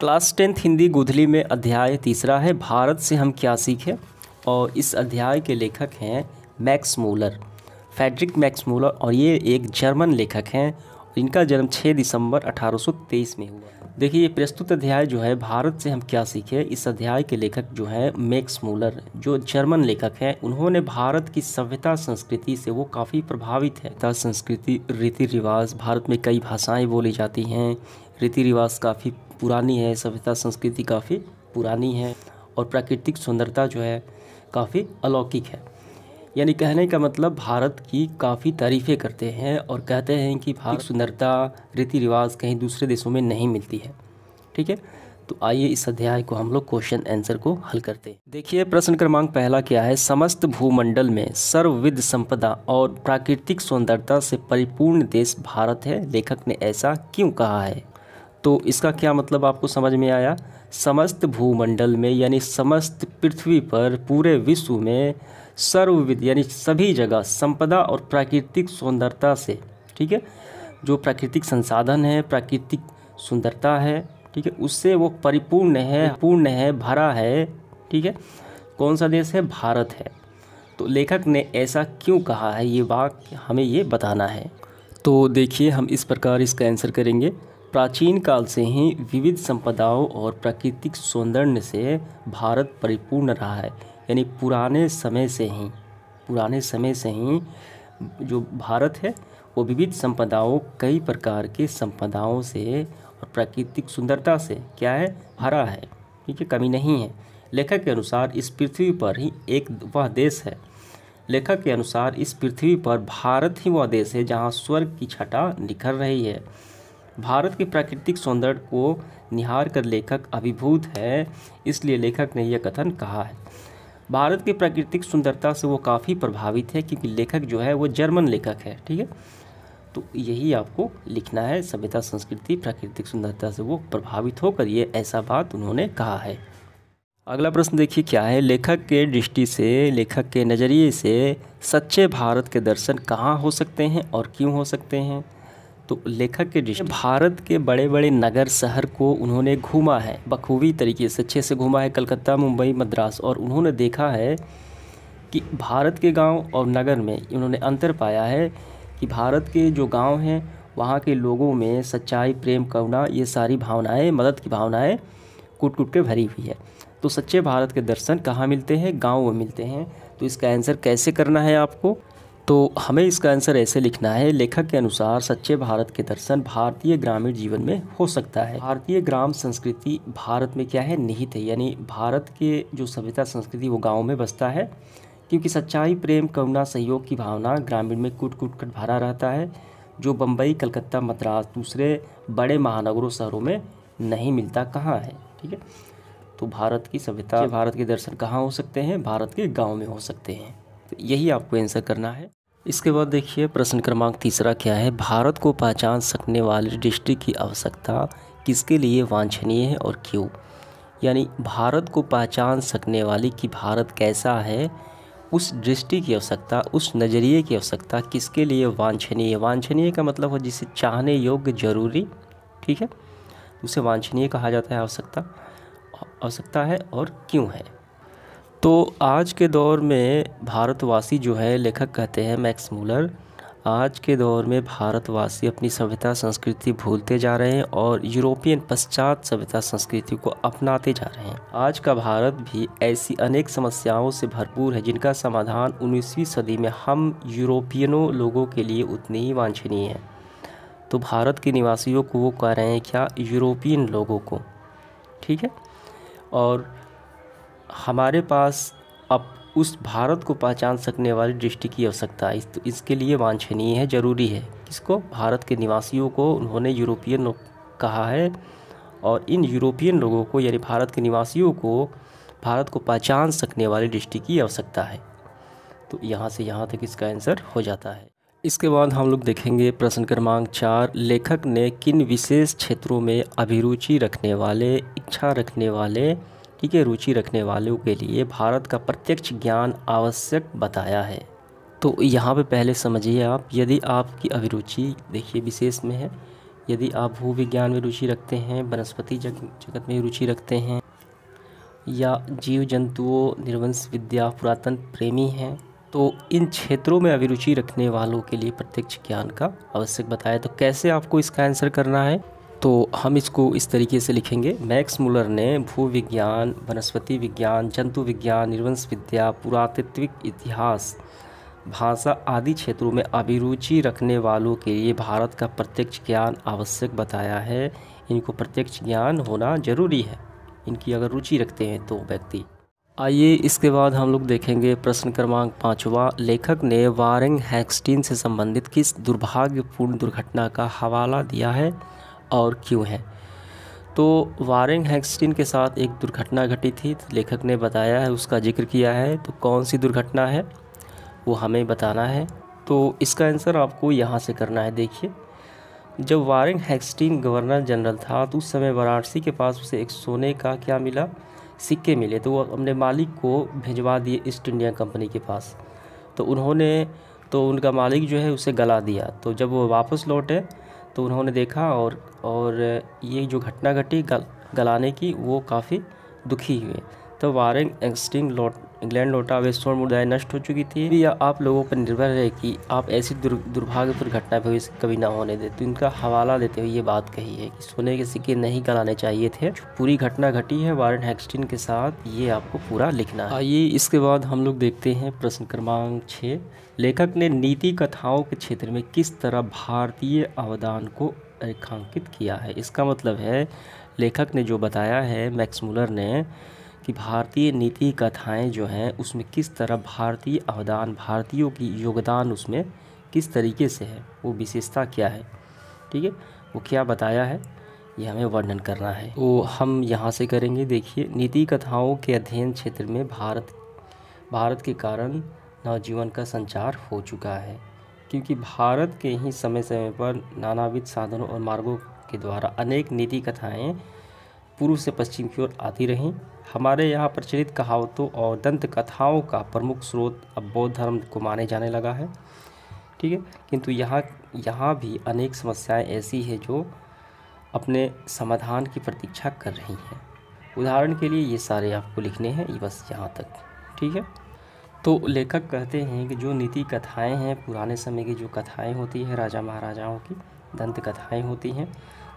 class tenth Hindi गुधली में अध्याय तीसरा है भारत से हम क्या सीखें और इस अध्याय के लेखक हैं Max Muller Friedrich Max Muller और ये एक जर्मन लेखक हैं इनका जन्म 6 दिसंबर 1823 में हुआ देखिए ये प्रस्तुत अध्याय जो है भारत से हम क्या सीखें इस अध्याय के लेखक जो हैं मैक्स मूलर जो जर्मन लेखक हैं उन्होंने भारत की सभ्यता संस्कृति से वो काफ़ी प्रभावित है संस्कृति रीति रिवाज भारत में कई भाषाएं बोली जाती हैं रीति रिवाज काफ़ी पुरानी है सभ्यता संस्कृति काफ़ी पुरानी है और प्राकृतिक सुंदरता जो है काफ़ी अलौकिक है यानी कहने का मतलब भारत की काफ़ी तारीफ़ें करते हैं और कहते हैं कि भारत सुंदरता रीति रिवाज कहीं दूसरे देशों में नहीं मिलती है ठीक है तो आइए इस अध्याय को हम लोग क्वेश्चन आंसर को हल करते हैं देखिए प्रश्न क्रमांक पहला क्या है समस्त भूमंडल में सर्वविध संपदा और प्राकृतिक सुंदरता से परिपूर्ण देश भारत है लेखक ने ऐसा क्यों कहा है तो इसका क्या मतलब आपको समझ में आया समस्त भूमंडल में यानी समस्त पृथ्वी पर पूरे विश्व में सर्वविद यानी सभी जगह संपदा और प्राकृतिक सुंदरता से ठीक है जो प्राकृतिक संसाधन है प्राकृतिक सुंदरता है ठीक है उससे वो परिपूर्ण है पूर्ण है भरा है ठीक है कौन सा देश है भारत है तो लेखक ने ऐसा क्यों कहा है ये वाक्य हमें ये बताना है तो देखिए हम इस प्रकार इसका आंसर करेंगे प्राचीन काल से ही विविध संपदाओं और प्राकृतिक सौंदर्य से भारत परिपूर्ण रहा है यानी पुराने समय से ही पुराने समय से ही जो भारत है वो विविध संपदाओं कई प्रकार के संपदाओं से और प्राकृतिक सुंदरता से क्या है भरा है ठीक है कमी नहीं है लेखक के अनुसार इस पृथ्वी पर ही एक वह देश है लेखक के अनुसार इस पृथ्वी पर भारत ही वह देश है जहाँ स्वर्ग की छटा निखर रही है भारत के प्राकृतिक सौंदर्य को निहार कर लेखक अभिभूत है इसलिए लेखक ने यह कथन कहा है भारत की प्राकृतिक सुंदरता से वो काफ़ी प्रभावित है क्योंकि लेखक जो है वो जर्मन लेखक है ठीक है तो यही आपको लिखना है सभ्यता संस्कृति प्राकृतिक सुंदरता से वो प्रभावित होकर ये ऐसा बात उन्होंने कहा है अगला प्रश्न देखिए क्या है लेखक के दृष्टि से लेखक के नज़रिए से सच्चे भारत के दर्शन कहाँ हो सकते हैं और क्यों हो सकते हैं तो लेखक के दृष्टि भारत के बड़े बड़े नगर शहर को उन्होंने घूमा है बखूबी तरीके से अच्छे से घूमा है कलकत्ता मुंबई मद्रास और उन्होंने देखा है कि भारत के गांव और नगर में उन्होंने अंतर पाया है कि भारत के जो गाँव हैं वहाँ के लोगों में सच्चाई प्रेम करुणा ये सारी भावनाएँ मदद की भावनाएँ कुट कुट के भरी हुई है तो सच्चे भारत के दर्शन कहाँ मिलते हैं गाँव में मिलते हैं तो इसका आंसर कैसे करना है आपको तो हमें इसका आंसर ऐसे लिखना है लेखक के अनुसार सच्चे भारत के दर्शन भारतीय ग्रामीण जीवन में हो सकता है भारतीय ग्राम संस्कृति भारत में क्या है निहित है यानी भारत के जो सभ्यता संस्कृति वो गाँव में बसता है क्योंकि सच्चाई प्रेम करुणा सहयोग की भावना ग्रामीण में कुट कुट कट भरा रहता है जो बम्बई कलकत्ता मद्रास दूसरे बड़े महानगरों शहरों में नहीं मिलता कहाँ है ठीक है तो भारत की सभ्यता भारत के दर्शन कहाँ हो सकते हैं भारत के गाँव में हो सकते हैं तो यही आपको आंसर करना है इसके बाद देखिए प्रश्न क्रमांक तीसरा क्या है भारत को पहचान सकने वाले डिस्ट्रिक्ट की आवश्यकता किसके लिए वांछनीय है और क्यों यानी भारत को पहचान सकने वाली कि भारत कैसा है उस दृष्टि की आवश्यकता उस नज़रिए की आवश्यकता किसके लिए वांछनीय वांछनीय का मतलब हो जिसे चाहने योग्य जरूरी ठीक है उसे वांछनीय कहा जाता है आवश्यकता आवश्यकता है और क्यों है तो आज के दौर में भारतवासी जो है लेखक कहते हैं मैक्स मूलर आज के दौर में भारतवासी अपनी सभ्यता संस्कृति भूलते जा रहे हैं और यूरोपियन पश्चात सभ्यता संस्कृति को अपनाते जा रहे हैं आज का भारत भी ऐसी अनेक समस्याओं से भरपूर है जिनका समाधान 19वीं सदी में हम यूरोपियनों लोगों के लिए उतनी ही वांछनीय है तो भारत के निवासियों को वो कह रहे हैं क्या यूरोपियन लोगों को ठीक है और हमारे पास अब उस भारत को पहचान सकने वाली दृष्टि की आवश्यकता है इस, तो इसके लिए वांछनीय है ज़रूरी है इसको भारत के निवासियों को उन्होंने यूरोपियन कहा है और इन यूरोपियन लोगों को यानी भारत के निवासियों को भारत को पहचान सकने वाली दृष्टि की आवश्यकता है तो यहाँ से यहाँ तक इसका आंसर हो जाता है इसके बाद हम लोग देखेंगे प्रश्न क्रमांक चार लेखक ने किन विशेष क्षेत्रों में अभिरुचि रखने वाले इच्छा रखने वाले ठीक है रुचि रखने वालों के लिए भारत का प्रत्यक्ष ज्ञान आवश्यक बताया है तो यहाँ पे पहले समझिए आप यदि आपकी अभिरुचि देखिए विशेष में है यदि आप भू विज्ञान में रुचि रखते हैं वनस्पति जग, जगत में रुचि रखते हैं या जीव जंतुओं निर्वंश विद्या पुरातन प्रेमी हैं तो इन क्षेत्रों में अभिरुचि रखने वालों के लिए प्रत्यक्ष ज्ञान का आवश्यक बताया तो कैसे आपको इसका आंसर करना है तो हम इसको इस तरीके से लिखेंगे मैक्स मुलर ने भू विज्ञान वनस्पति विज्ञान जंतु विज्ञान निर्वंश विद्या पुरातत्विक इतिहास भाषा आदि क्षेत्रों में अभिरुचि रखने वालों के लिए भारत का प्रत्यक्ष ज्ञान आवश्यक बताया है इनको प्रत्यक्ष ज्ञान होना जरूरी है इनकी अगर रुचि रखते हैं तो व्यक्ति आइए इसके बाद हम लोग देखेंगे प्रश्न क्रमांक पाँचवा लेखक ने वारिंग हैक्सटीन से संबंधित किस दुर्भाग्यपूर्ण दुर्घटना का हवाला दिया है और क्यों है तो वारिंग हैक्सटीन के साथ एक दुर्घटना घटी थी तो लेखक ने बताया है उसका जिक्र किया है तो कौन सी दुर्घटना है वो हमें बताना है तो इसका आंसर आपको यहाँ से करना है देखिए जब वारिंग हैक्सटीन गवर्नर जनरल था तो उस समय वाराणसी के पास उसे एक सोने का क्या मिला सिक्के मिले तो वो अपने मालिक को भिजवा दिए ईस्ट इंडिया कंपनी के पास तो उन्होंने तो उनका मालिक जो है उसे गला दिया तो जब वो वापस लौटे तो उन्होंने देखा और और ये जो घटना घटी गल, गलाने की वो काफ़ी दुखी हुए तो वारिंग एक्सटिंग लोट इंग्लैंड लोटा वेस्टोर मुदाय नष्ट हो चुकी थी या आप लोगों पर निर्भर है कि आप ऐसी दुर, दुर्भाग्यपूर्ण घटना भविष्य कभी ना होने दें तो इनका हवाला देते हुए ये बात कही है कि सोने के सिक्के नहीं गलाने चाहिए थे पूरी घटना घटी है वारन हेक्सटिन के साथ ये आपको पूरा लिखना है आइए इसके बाद हम लोग देखते हैं प्रश्न क्रमांक छः लेखक ने नीति कथाओं के क्षेत्र में किस तरह भारतीय अवदान को रेखांकित किया है इसका मतलब है लेखक ने जो बताया है मैक्समूलर ने कि भारतीय नीति कथाएँ जो हैं उसमें किस तरह भारतीय अवदान भारतीयों की योगदान उसमें किस तरीके से है वो विशेषता क्या है ठीक है वो क्या बताया है ये हमें वर्णन करना है वो तो हम यहाँ से करेंगे देखिए नीति कथाओं के अध्ययन क्षेत्र में भारत भारत के कारण नवजीवन का संचार हो चुका है क्योंकि भारत के ही समय समय पर नानाविध साधनों और मार्गों के द्वारा अनेक नीति कथाएँ पूर्व से पश्चिम की ओर आती रहीं हमारे यहाँ प्रचलित कहावतों और दंत कथाओं का प्रमुख स्रोत अब बौद्ध धर्म को माने जाने लगा है ठीक है किंतु यहाँ यहाँ भी अनेक समस्याएं ऐसी हैं जो अपने समाधान की प्रतीक्षा कर रही हैं उदाहरण के लिए ये सारे आपको लिखने हैं बस यहाँ तक ठीक है तो लेखक कहते हैं कि जो नीति कथाएं हैं पुराने समय की जो कथाएं होती हैं राजा महाराजाओं की दंत कथाएं होती हैं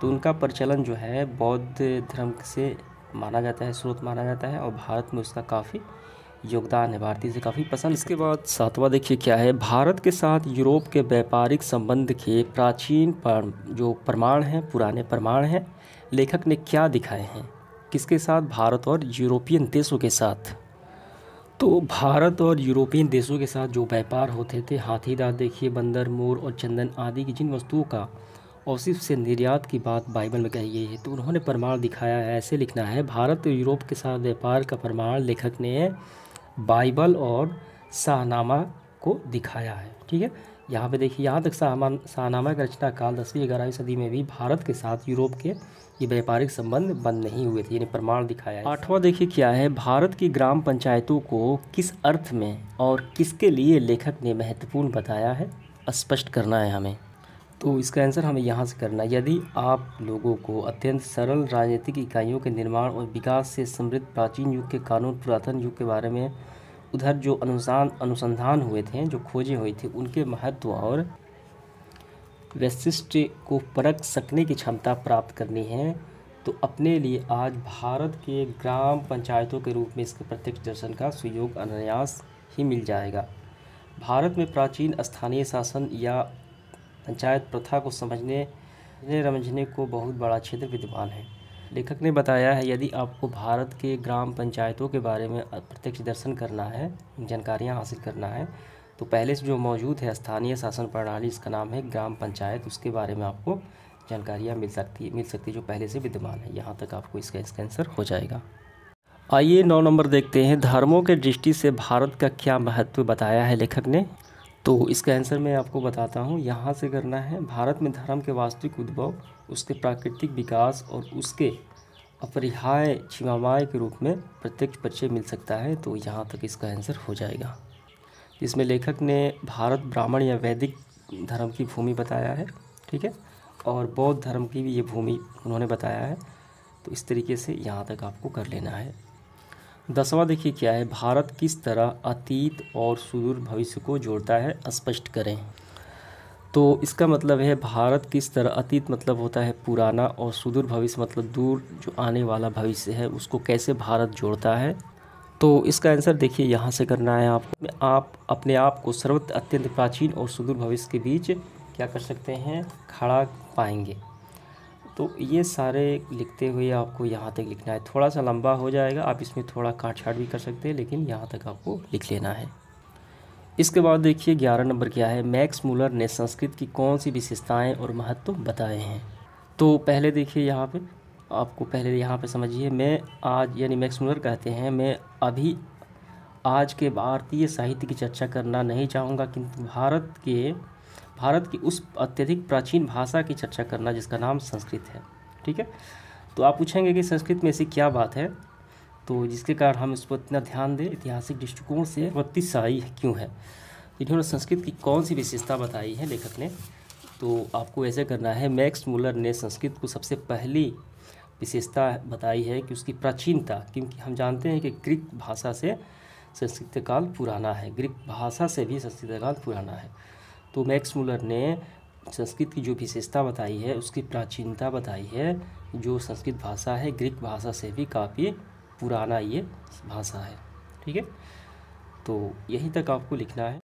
तो उनका प्रचलन जो है बौद्ध धर्म से माना जाता है स्रोत माना जाता है और भारत में उसका काफ़ी योगदान है भारतीय से काफ़ी पसंद इसके बाद सातवां देखिए क्या है भारत के साथ यूरोप के व्यापारिक संबंध के प्राचीन पर जो प्रमाण हैं पुराने प्रमाण हैं लेखक ने क्या दिखाए हैं किसके साथ भारत और यूरोपियन देशों के साथ तो भारत और यूरोपियन देशों के साथ जो व्यापार होते थे हाथीदार देखिए बंदर मोर और चंदन आदि की जिन वस्तुओं का औसिफ से निर्यात की बात बाइबल में कही गई है तो उन्होंने प्रमाण दिखाया है ऐसे लिखना है भारत और यूरोप के साथ व्यापार का प्रमाण लेखक ने बाइबल और शाहनामा को दिखाया है ठीक है यहाँ पे देखिए यहाँ तक शाहनामा का रचना काल दसवीं ग्यारहवीं सदी में भी भारत के साथ यूरोप के ये व्यापारिक संबंध बंद नहीं हुए थे यानी प्रमाण दिखाया है आठवां देखिए क्या है भारत की ग्राम पंचायतों को किस अर्थ में और किसके लिए लेखक ने महत्वपूर्ण बताया है स्पष्ट करना है हमें तो इसका आंसर हमें यहाँ से करना यदि आप लोगों को अत्यंत सरल राजनीतिक इकाइयों के निर्माण और विकास से समृद्ध प्राचीन युग के कानून पुरातन युग के बारे में उधर जो अनुसान अनुसंधान हुए थे जो खोजें हुई थी उनके महत्व और वैशिष्ट को परख सकने की क्षमता प्राप्त करनी है तो अपने लिए आज भारत के ग्राम पंचायतों के रूप में इसके प्रत्यक्ष दर्शन का सुयोग अनायास ही मिल जाएगा भारत में प्राचीन स्थानीय शासन या पंचायत प्रथा को समझने रमझने को बहुत बड़ा क्षेत्र विद्यमान है लेखक ने बताया है यदि आपको भारत के ग्राम पंचायतों के बारे में प्रत्यक्ष दर्शन करना है जानकारियाँ हासिल करना है तो पहले से जो मौजूद है स्थानीय शासन प्रणाली इसका नाम है ग्राम पंचायत उसके बारे में आपको जानकारियाँ मिल सकती मिल सकती जो पहले से विद्यमान है यहाँ तक आपको इसका इसका आंसर हो जाएगा आइए नौ नंबर देखते हैं धर्मों के दृष्टि से भारत का क्या महत्व बताया है लेखक ने तो इसका आंसर मैं आपको बताता हूँ यहाँ से करना है भारत में धर्म के वास्तविक उद्भव उसके प्राकृतिक विकास और उसके अपरिहाय छिमामाय के रूप में प्रत्यक्ष परिचय मिल सकता है तो यहाँ तक इसका आंसर हो जाएगा इसमें लेखक ने भारत ब्राह्मण या वैदिक धर्म की भूमि बताया है ठीक है और बौद्ध धर्म की भी ये भूमि उन्होंने बताया है तो इस तरीके से यहाँ तक आपको कर लेना है दसवां देखिए क्या है भारत किस तरह अतीत और सुदूर भविष्य को जोड़ता है स्पष्ट करें तो इसका मतलब है भारत किस तरह अतीत मतलब होता है पुराना और सुदूर भविष्य मतलब दूर जो आने वाला भविष्य है उसको कैसे भारत जोड़ता है तो इसका आंसर देखिए यहाँ से करना है आपको आप अपने आप को सर्वत अत्यंत प्राचीन और सुदूर भविष्य के बीच क्या कर सकते हैं खड़ा पाएंगे तो ये सारे लिखते हुए आपको यहाँ तक लिखना है थोड़ा सा लंबा हो जाएगा आप इसमें थोड़ा काट छाट भी कर सकते हैं लेकिन यहाँ तक आपको लिख लेना है इसके बाद देखिए ग्यारह नंबर क्या है मैक्स मूलर ने संस्कृत की कौन सी विशेषताएं और महत्व बताए हैं तो पहले देखिए यहाँ पे आपको पहले यहाँ पे समझिए मैं आज यानी मैक्स मूलर कहते हैं मैं अभी आज के भारतीय साहित्य की चर्चा करना नहीं चाहूँगा किंतु भारत के भारत की उस अत्यधिक प्राचीन भाषा की चर्चा करना जिसका नाम संस्कृत है ठीक है तो आप पूछेंगे कि संस्कृत में ऐसी क्या बात है तो जिसके कारण हम इस पर इतना ध्यान दें ऐतिहासिक दृष्टिकोण से बत्तीस आई क्यों है इन्होंने संस्कृत की कौन सी विशेषता बताई है लेखक ने तो आपको ऐसे करना है मैक्स मुलर ने संस्कृत को सबसे पहली विशेषता बताई है कि उसकी प्राचीनता क्योंकि हम जानते हैं कि ग्रीक भाषा से संस्कृत काल पुराना है ग्रीक भाषा से भी संस्कृत काल पुराना है तो मैक्स मुलर ने संस्कृत की जो विशेषता बताई है उसकी प्राचीनता बताई है जो संस्कृत भाषा है ग्रीक भाषा से भी काफ़ी पुराना ये भाषा है ठीक है तो यहीं तक आपको लिखना है